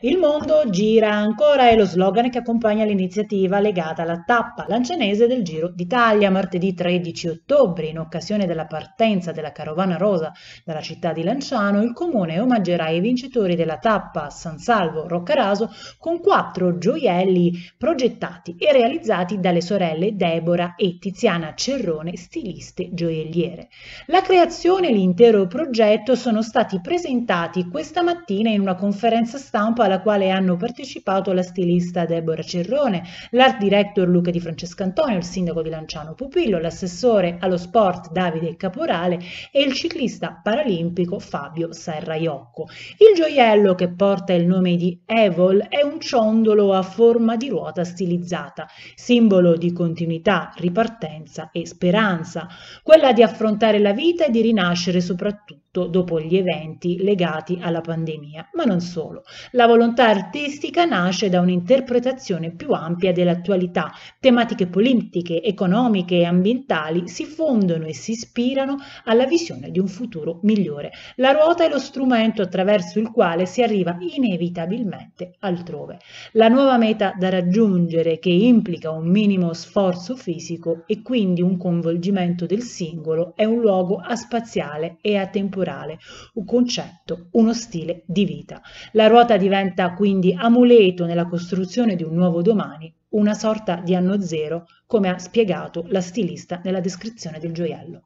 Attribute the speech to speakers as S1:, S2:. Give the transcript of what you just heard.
S1: Il mondo gira ancora è lo slogan che accompagna l'iniziativa legata alla tappa lancianese del Giro d'Italia martedì 13 ottobre. In occasione della partenza della carovana rosa dalla città di Lanciano, il comune omaggerà i vincitori della tappa San Salvo Roccaraso con quattro gioielli progettati e realizzati dalle sorelle Deborah e Tiziana Cerrone, stiliste gioielliere. La creazione e l'intero progetto sono stati presentati questa mattina in una conferenza stampa alla quale hanno partecipato la stilista Deborah Cerrone, l'art director Luca Di Francesco Antonio, il sindaco di Lanciano Pupillo, l'assessore allo sport Davide Caporale e il ciclista paralimpico Fabio Serraiocco. Il gioiello che porta il nome di Evol è un ciondolo a forma di ruota stilizzata, simbolo di continuità, ripartenza e speranza, quella di affrontare la vita e di rinascere soprattutto soprattutto dopo gli eventi legati alla pandemia, ma non solo. La volontà artistica nasce da un'interpretazione più ampia dell'attualità. Tematiche politiche, economiche e ambientali si fondono e si ispirano alla visione di un futuro migliore. La ruota è lo strumento attraverso il quale si arriva inevitabilmente altrove. La nuova meta da raggiungere, che implica un minimo sforzo fisico e quindi un coinvolgimento del singolo, è un luogo a spaziale e a temporale culturale, un concetto, uno stile di vita. La ruota diventa quindi amuleto nella costruzione di un nuovo domani, una sorta di anno zero, come ha spiegato la stilista nella descrizione del gioiello.